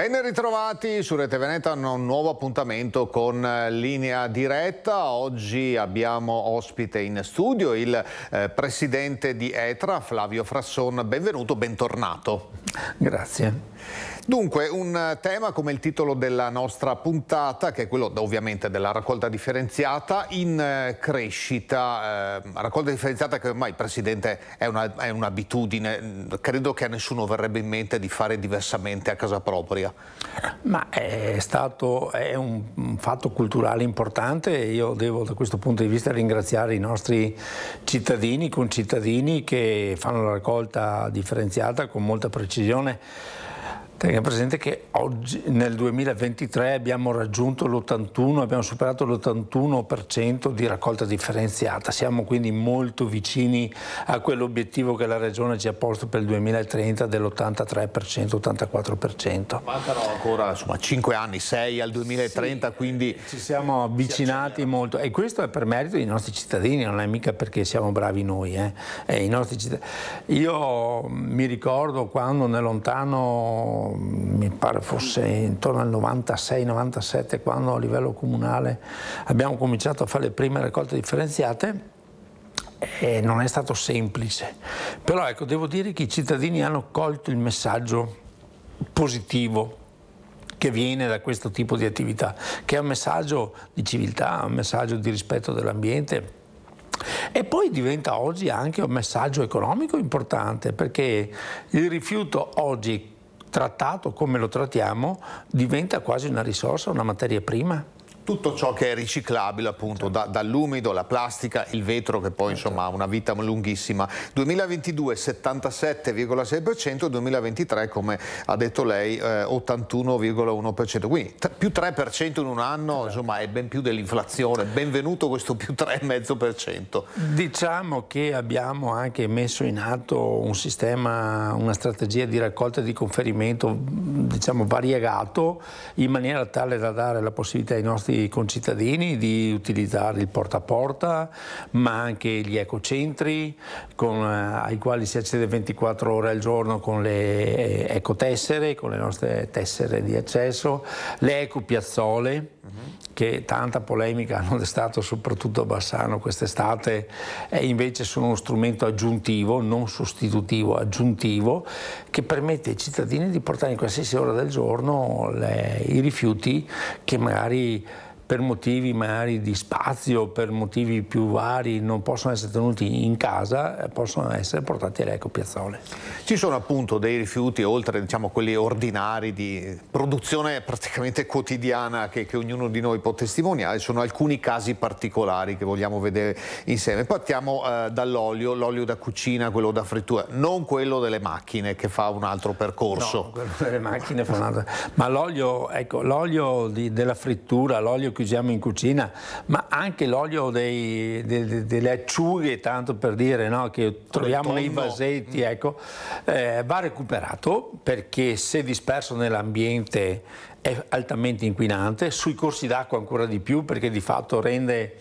Ben ritrovati su Rete Veneta, un nuovo appuntamento con eh, Linea Diretta. Oggi abbiamo ospite in studio il eh, presidente di ETRA, Flavio Frasson. Benvenuto, bentornato. Grazie. Dunque, un eh, tema come il titolo della nostra puntata, che è quello ovviamente della raccolta differenziata, in eh, crescita, eh, raccolta differenziata che ormai, Presidente, è, un'abitudine, mm, credo che a nessuno verrebbe in mente di fare diversamente a casa propria. Ma è stato è un fatto culturale importante e io devo da questo punto di vista ringraziare i nostri cittadini, concittadini che fanno la raccolta differenziata con molta precisione Tenga presente che oggi, nel 2023 abbiamo raggiunto l'81, abbiamo superato l'81% di raccolta differenziata, siamo quindi molto vicini a quell'obiettivo che la Regione ci ha posto per il 2030 dell'83%, 84%. Mancano ancora insomma, 5 anni, 6 al 2030, sì, quindi... Eh, ci siamo avvicinati molto e questo è per merito dei nostri cittadini, non è mica perché siamo bravi noi. Eh. eh io mi ricordo quando nel lontano mi pare fosse intorno al 96-97 quando a livello comunale abbiamo cominciato a fare le prime raccolte differenziate e non è stato semplice, però ecco devo dire che i cittadini hanno colto il messaggio positivo che viene da questo tipo di attività, che è un messaggio di civiltà, un messaggio di rispetto dell'ambiente, e poi diventa oggi anche un messaggio economico importante perché il rifiuto oggi trattato come lo trattiamo diventa quasi una risorsa, una materia prima tutto ciò che è riciclabile appunto da, dall'umido, la plastica, il vetro che poi eh, insomma certo. ha una vita lunghissima. 2022 77,6%, 2023 come ha detto lei eh, 81,1%, quindi più 3% in un anno esatto. insomma è ben più dell'inflazione, benvenuto questo più 3,5%. Diciamo che abbiamo anche messo in atto un sistema, una strategia di raccolta e di conferimento diciamo variegato in maniera tale da dare la possibilità ai nostri nostri concittadini di utilizzare il porta a porta, ma anche gli ecocentri con, eh, ai quali si accede 24 ore al giorno con le eh, ecotessere, con le nostre tessere di accesso, le ecopiazzole mhm. che tanta polemica hanno destato soprattutto a Bassano quest'estate e invece sono uno strumento aggiuntivo, non sostitutivo, aggiuntivo, che permette ai cittadini di portare in qualsiasi ora del giorno le, i rifiuti che magari per motivi magari di spazio, per motivi più vari, non possono essere tenuti in casa, possono essere portati alle ecopiazzole. Ci sono appunto dei rifiuti, oltre diciamo, quelli ordinari di produzione praticamente quotidiana che, che ognuno di noi può testimoniare, sono alcuni casi particolari che vogliamo vedere insieme. Partiamo eh, dall'olio, l'olio da cucina, quello da frittura, non quello delle macchine che fa un altro percorso. No, quello delle macchine fa un altro. Ma l'olio, ecco, l'olio della frittura, l'olio che usiamo in cucina, ma anche l'olio dei, dei, delle acciughe, tanto per dire, no? che troviamo nei vasetti, ecco, eh, va recuperato perché se disperso nell'ambiente è altamente inquinante, sui corsi d'acqua ancora di più perché di fatto rende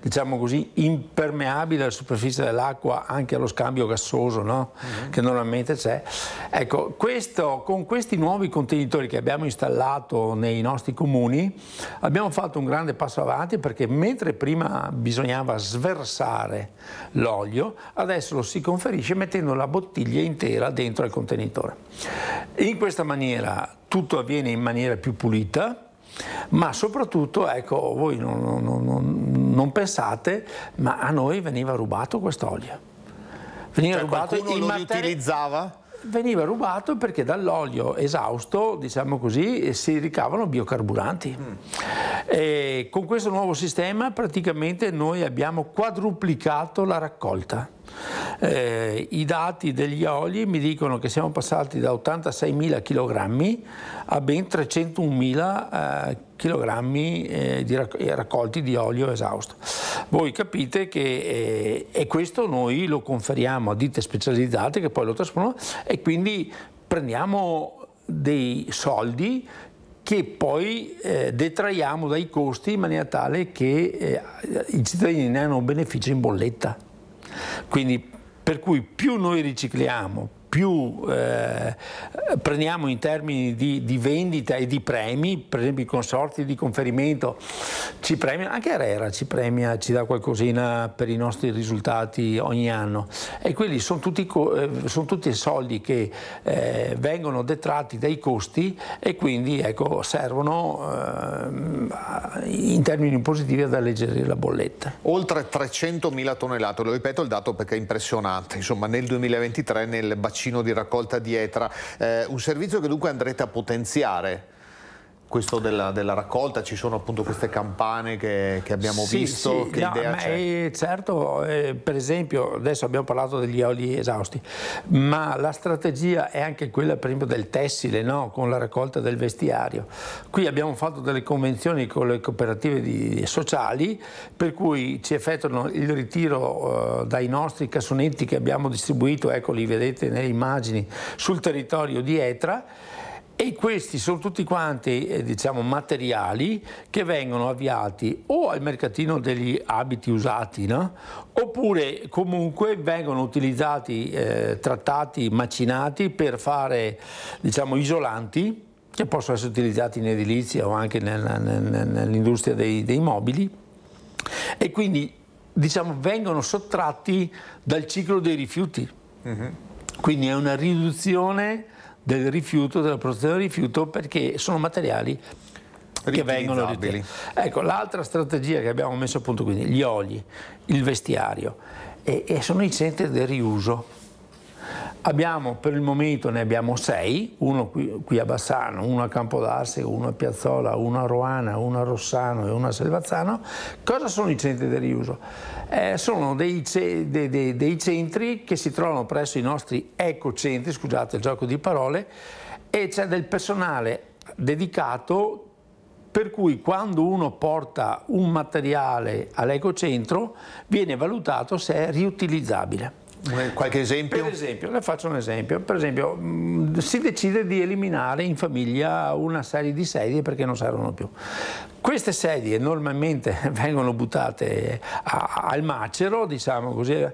diciamo così, impermeabile la superficie dell'acqua anche allo scambio gassoso no? mm-hmm. che normalmente c'è. Ecco, questo, con questi nuovi contenitori che abbiamo installato nei nostri comuni abbiamo fatto un grande passo avanti perché mentre prima bisognava sversare l'olio, adesso lo si conferisce mettendo la bottiglia intera dentro al contenitore. In questa maniera tutto avviene in maniera più pulita, ma soprattutto, ecco, voi non, non, non, non pensate, ma a noi veniva rubato quest'olio. Veniva cioè, rubato qualcuno in lo materi- riutilizzava? veniva rubato perché dall'olio esausto, diciamo così, si ricavano biocarburanti. Mm. con questo nuovo sistema praticamente noi abbiamo quadruplicato la raccolta. Eh, I dati degli oli mi dicono che siamo passati da 86.000 kg a ben 301.000 kg eh, eh, di raccolti di olio esausto voi capite che eh, e questo noi lo conferiamo a ditte specializzate che poi lo trasformano e quindi prendiamo dei soldi che poi eh, detraiamo dai costi in maniera tale che eh, i cittadini ne hanno un beneficio in bolletta. Quindi per cui più noi ricicliamo, più eh, prendiamo in termini di, di, vendita e di premi, per esempio i consorti di conferimento ci premiano, anche Arera ci premia, ci dà qualcosina per i nostri risultati ogni anno e quelli sono tutti, eh, sono tutti soldi che eh, vengono detratti dai costi e quindi ecco, servono eh, in termini positivi ad alleggerire la bolletta. Oltre 300.000 tonnellate, lo ripeto il dato perché è impressionante, insomma nel 2023 nel bacino bacino di raccolta di Etra, eh, un servizio che dunque andrete a potenziare questo della, della, raccolta, ci sono appunto queste campane che, che abbiamo sì, visto, sì, che no, idea c'è? certo, eh, per esempio adesso abbiamo parlato degli oli esausti, ma la strategia è anche quella per esempio del tessile, no? con la raccolta del vestiario. Qui abbiamo fatto delle convenzioni con le cooperative di, sociali per cui ci effettuano il ritiro eh, dai nostri cassonetti che abbiamo distribuito, ecco li vedete nelle immagini, sul territorio di Etra e questi sono tutti quanti eh, diciamo, materiali che vengono avviati o al mercatino degli abiti usati no? oppure comunque vengono utilizzati, eh, trattati, macinati per fare diciamo, isolanti che possono essere utilizzati in edilizia o anche nel, nel, nell'industria dei, dei mobili e quindi diciamo, vengono sottratti dal ciclo dei rifiuti. Mm-hmm. Quindi è una riduzione del rifiuto, della protezione del rifiuto, perché sono materiali che vengono riutilizzati. Ecco, l'altra strategia che abbiamo messo a punto quindi, gli oli, il vestiario, e, e sono i centri del riuso Abbiamo per il momento ne abbiamo sei, uno qui, qui a Bassano, uno a Campodarse, uno a Piazzola, uno a Roana, uno a Rossano e uno a Selvazzano. Cosa sono i centri del riuso? Eh, sono dei, dei, dei, dei centri che si trovano presso i nostri ecocentri, scusate il gioco di parole, e c'è del personale dedicato per cui quando uno porta un materiale all'ecocentro viene valutato se è riutilizzabile. Eh, qualche esempio? Per esempio, le faccio un esempio. Per esempio, si decide di eliminare in famiglia una serie di sedie perché non servono più. Queste sedie normalmente vengono buttate a, al macero, diciamo così,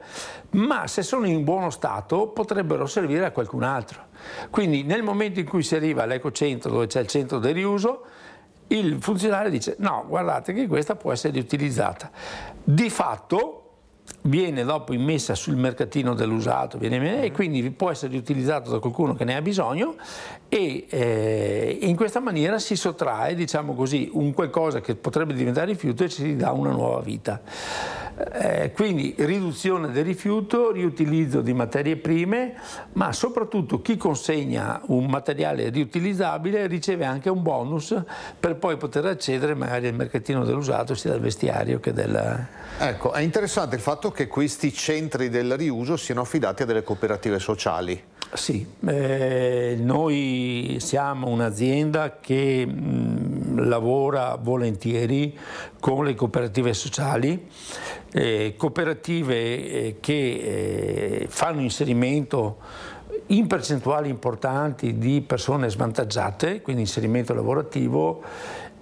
ma se sono in buono stato potrebbero servire a qualcun altro. Quindi nel momento in cui si arriva all'ecocentro dove c'è il centro del riuso, il funzionario dice no, guardate che questa può essere riutilizzata. Di fatto viene dopo immessa sul mercatino dell'usato viene, e quindi può essere utilizzato da qualcuno che ne ha bisogno e eh, in questa maniera si sottrae diciamo così, un qualcosa che potrebbe diventare rifiuto e ci dà una nuova vita. Eh, quindi riduzione del rifiuto, riutilizzo di materie prime, ma soprattutto chi consegna un materiale riutilizzabile riceve anche un bonus per poi poter accedere magari al mercatino dell'usato sia del vestiario che del... Ecco, è interessante il fatto che questi centri del riuso siano affidati a delle cooperative sociali. Sì, eh, noi siamo un'azienda che mh, mm, lavora volentieri con le cooperative sociali, eh, cooperative eh, che eh, fanno inserimento in percentuali importanti di persone svantaggiate, quindi inserimento lavorativo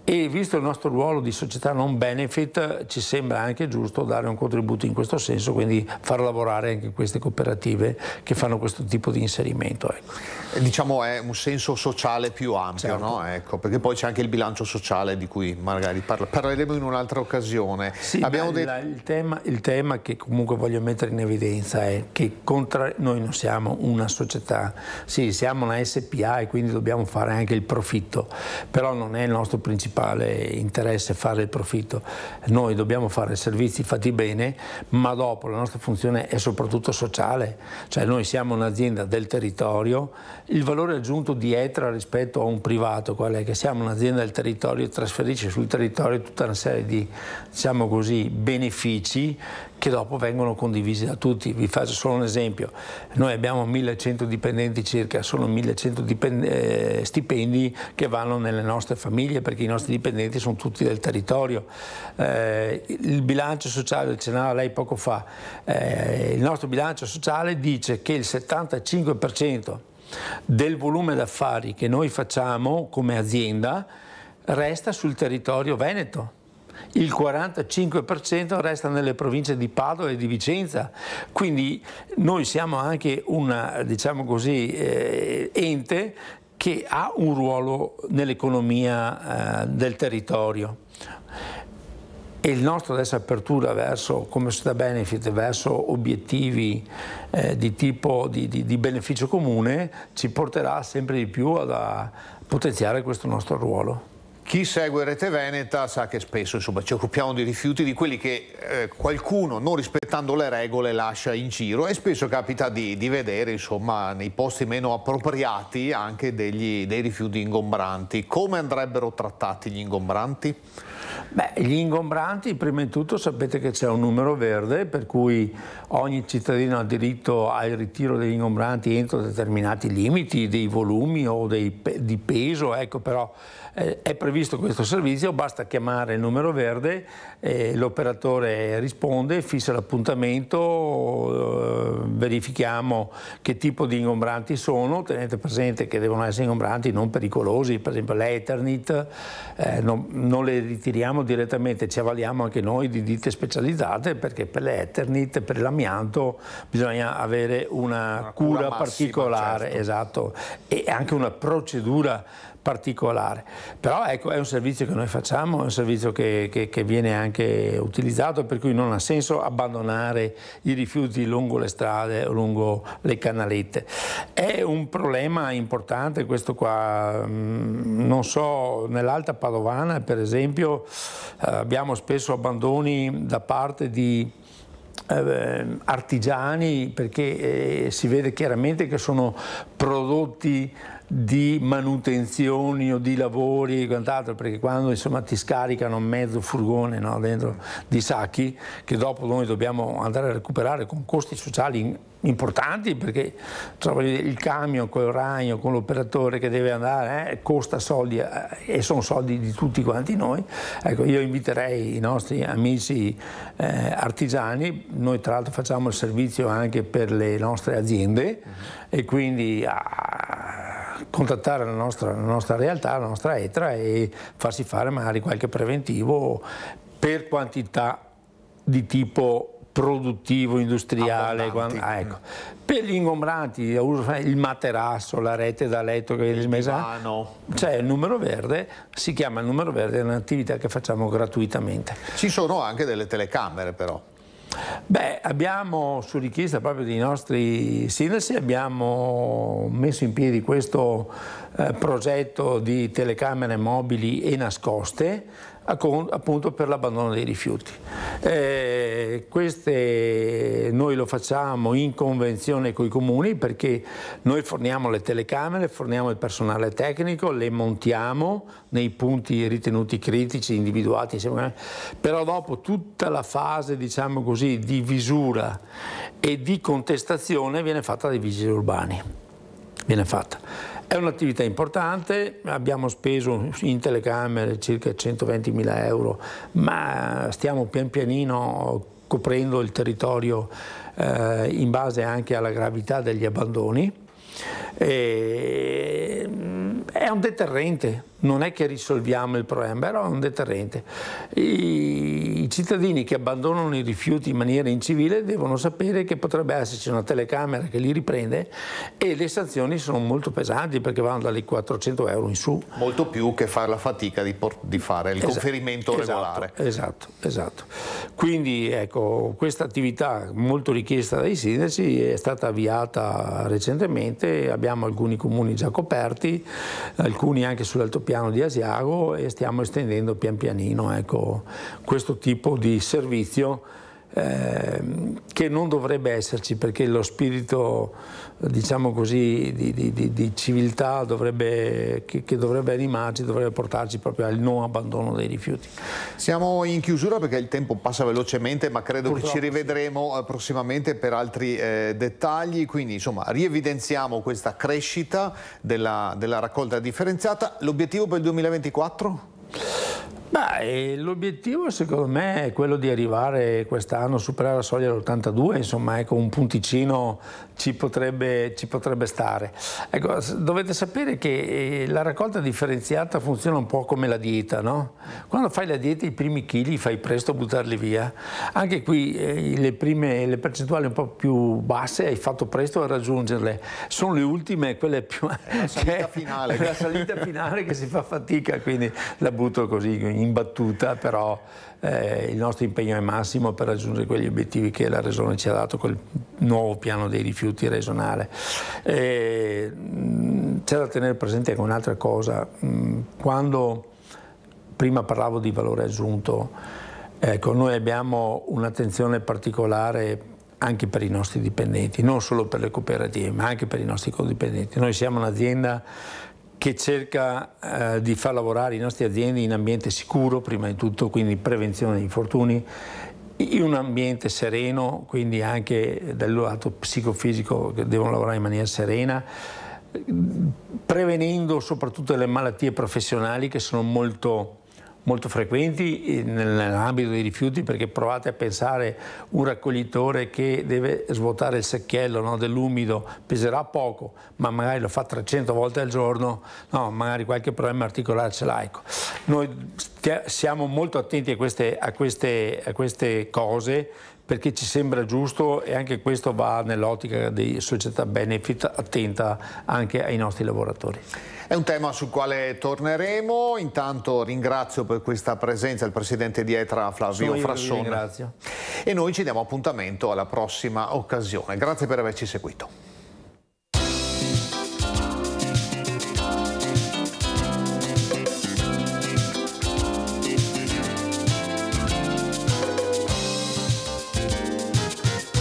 e visto il nostro ruolo di società non benefit ci sembra anche giusto dare un contributo in questo senso, quindi far lavorare anche queste cooperative che fanno questo tipo di inserimento. Ecco. Diciamo è un senso sociale più ampio, certo. no? ecco, perché poi c'è anche il bilancio sociale di cui magari parla. parleremo in un'altra occasione. Sì, Abbiamo beh, detto... il, tema, il, tema, che comunque voglio mettere in evidenza è che contra... noi non siamo una società, sì siamo una SPA e quindi dobbiamo fare anche il profitto, però non è il nostro principale principale interesse fare il profitto, noi dobbiamo fare servizi fatti bene, ma dopo la nostra funzione è soprattutto sociale, cioè noi siamo un'azienda del territorio, il valore aggiunto di ETRA rispetto a un privato, qual è che siamo un'azienda del territorio, trasferisce sul territorio tutta una serie di diciamo così, benefici che dopo vengono condivisi da tutti. Vi faccio solo un esempio, noi abbiamo 1100 dipendenti circa, sono 1100 dipen- eh, stipendi che vanno nelle nostre famiglie perché i nostri nostri dipendenti sono tutti del territorio. Eh, il bilancio sociale, accennava lei poco fa, eh, il nostro bilancio sociale dice che il 75% del volume d'affari che noi facciamo come azienda resta sul territorio veneto il 45% resta nelle province di Padova e di Vicenza. Quindi noi siamo anche un diciamo eh, ente che ha un ruolo nell'economia eh, del territorio. E il nostro adesso apertura verso, come società benefit, verso obiettivi eh, di tipo di, di, di, beneficio comune ci porterà sempre di più a, a potenziare questo nostro ruolo. Chi segue Rete Veneta sa che spesso insomma, ci occupiamo di rifiuti, di quelli che eh, qualcuno non rispettando le regole lascia in giro e spesso capita di, di vedere insomma, nei posti meno appropriati anche degli, dei rifiuti ingombranti. Come andrebbero trattati gli ingombranti? Beh, gli ingombranti, prima di tutto sapete che c'è un numero verde per cui ogni cittadino ha diritto al ritiro degli ingombranti entro determinati limiti dei volumi o dei, di peso, ecco però eh, è previsto questo servizio, basta chiamare il numero verde, eh, l'operatore risponde, fissa l'appuntamento, eh, verifichiamo che tipo di ingombranti sono, tenete presente che devono essere ingombranti non pericolosi, per esempio l'Eternit, eh, non, non, le ritiriamo direttamente, ci avvaliamo anche noi di ditte specializzate perché per l'Eternit, per l'amianto bisogna avere una, una cura, cura massima, particolare, certo. esatto, e anche una procedura particolare, però ecco è un servizio che noi facciamo, è un servizio che, che, che, viene anche utilizzato per cui non ha senso abbandonare i rifiuti lungo le strade o lungo le canalette. È un problema importante questo qua, mm, non so, nell'Alta Padovana per esempio eh, abbiamo spesso abbandoni da parte di eh, artigiani perché eh, si vede chiaramente che sono prodotti di manutenzioni o di lavori e quant'altro, perché quando insomma, ti scaricano mezzo furgone no, dentro di sacchi che dopo noi dobbiamo andare a recuperare con costi sociali importanti perché insomma, il camion con il ragno, con l'operatore che deve andare, eh, costa soldi eh, e sono soldi di tutti quanti noi. Ecco, io inviterei i nostri amici eh, artigiani, noi tra l'altro facciamo il servizio anche per le nostre aziende mm. e quindi a ah, contattare la nostra, la nostra realtà, la nostra ETRA e farsi fare magari qualche preventivo per quantità di tipo produttivo, industriale, quando, ah, ecco. per gli ingombranti, il materasso, la rete da letto che viene smessa, c'è il numero verde, si chiama il numero verde, è un'attività che facciamo gratuitamente. Ci sono anche delle telecamere però. Beh, abbiamo su richiesta proprio dei nostri sindaci abbiamo messo in piedi questo eh, progetto di telecamere mobili e nascoste Ah, appunto per l'abbandono dei rifiuti. Eh, queste noi lo facciamo in convenzione con i comuni perché noi forniamo le telecamere, forniamo il personale tecnico, le montiamo nei punti ritenuti critici, individuati, insieme, eh. però dopo tutta la fase diciamo così, di visura e di contestazione viene fatta dai vigili urbani. Viene fatta. È un'attività importante, abbiamo speso in telecamere circa 120 mila euro, ma stiamo pian pianino coprendo il territorio eh, in base anche alla gravità degli abbandoni. E, mm, è un deterrente non è che risolviamo il problema, però è un deterrente. I, cittadini che abbandonano i rifiuti in maniera incivile devono sapere che potrebbe esserci una telecamera che li riprende e le sanzioni sono molto pesanti perché vanno dalle 400 euro in su. Molto più che fare la fatica di, di fare il esatto, conferimento esatto, regolare. Esatto, esatto. Quindi ecco, questa attività molto richiesta dai sindaci è stata avviata recentemente, abbiamo alcuni comuni già coperti, alcuni anche sull'altopiano piano di Asiago e stiamo estendendo pian pianino ecco, questo tipo di servizio Ehm, che non dovrebbe esserci perché lo spirito diciamo così, di, di, di, civiltà dovrebbe, che, che, dovrebbe animarci, dovrebbe portarci proprio al non abbandono dei rifiuti. Siamo in chiusura perché il tempo passa velocemente ma credo Purtroppo, che ci rivedremo sì. Eh, prossimamente per altri eh, dettagli, quindi insomma rievidenziamo questa crescita della, della raccolta differenziata. L'obiettivo per il 2024? Beh, l'obiettivo secondo me è quello di arrivare quest'anno, a superare la soglia dell'82, insomma ecco, un punticino ci potrebbe, ci potrebbe stare. Ecco, dovete sapere che eh, la raccolta differenziata funziona un po' come la dieta, no? Quando fai la dieta i primi chili fai presto a buttarli via, anche qui eh, le, prime, le percentuali un po' più basse hai fatto presto a raggiungerle, sono le ultime, quelle più... la salita finale. La salita finale che si fa fatica, quindi la butto così in battuta, però eh, il nostro impegno è massimo per raggiungere quegli obiettivi che la Regione ci ha dato col nuovo piano dei rifiuti regionale. c'è da tenere presente anche un'altra cosa, quando prima parlavo di valore aggiunto, ecco, noi abbiamo un'attenzione particolare anche per i nostri dipendenti, non solo per le cooperative, ma anche per i nostri codipendenti. Noi siamo un'azienda che cerca eh, di far lavorare i nostri aziende in ambiente sicuro, prima di tutto, quindi prevenzione degli infortuni, in un ambiente sereno, quindi anche dal lato psicofisico che devono lavorare in maniera serena, prevenendo soprattutto le malattie professionali che sono molto molto frequenti eh, nell'ambito dei rifiuti perché provate a pensare un raccoglitore che deve svuotare il secchiello no, dell'umido peserà poco ma magari lo fa 300 volte al giorno no, magari qualche problema articolare ce l'ha ecco. noi siamo molto attenti a queste, a queste, a queste cose perché ci sembra giusto e anche questo va nell'ottica di società benefit attenta anche ai nostri lavoratori. È un tema sul quale torneremo, intanto ringrazio per questa presenza il presidente di Etra Flavio Frassone e noi ci diamo appuntamento alla prossima occasione. Grazie per averci seguito.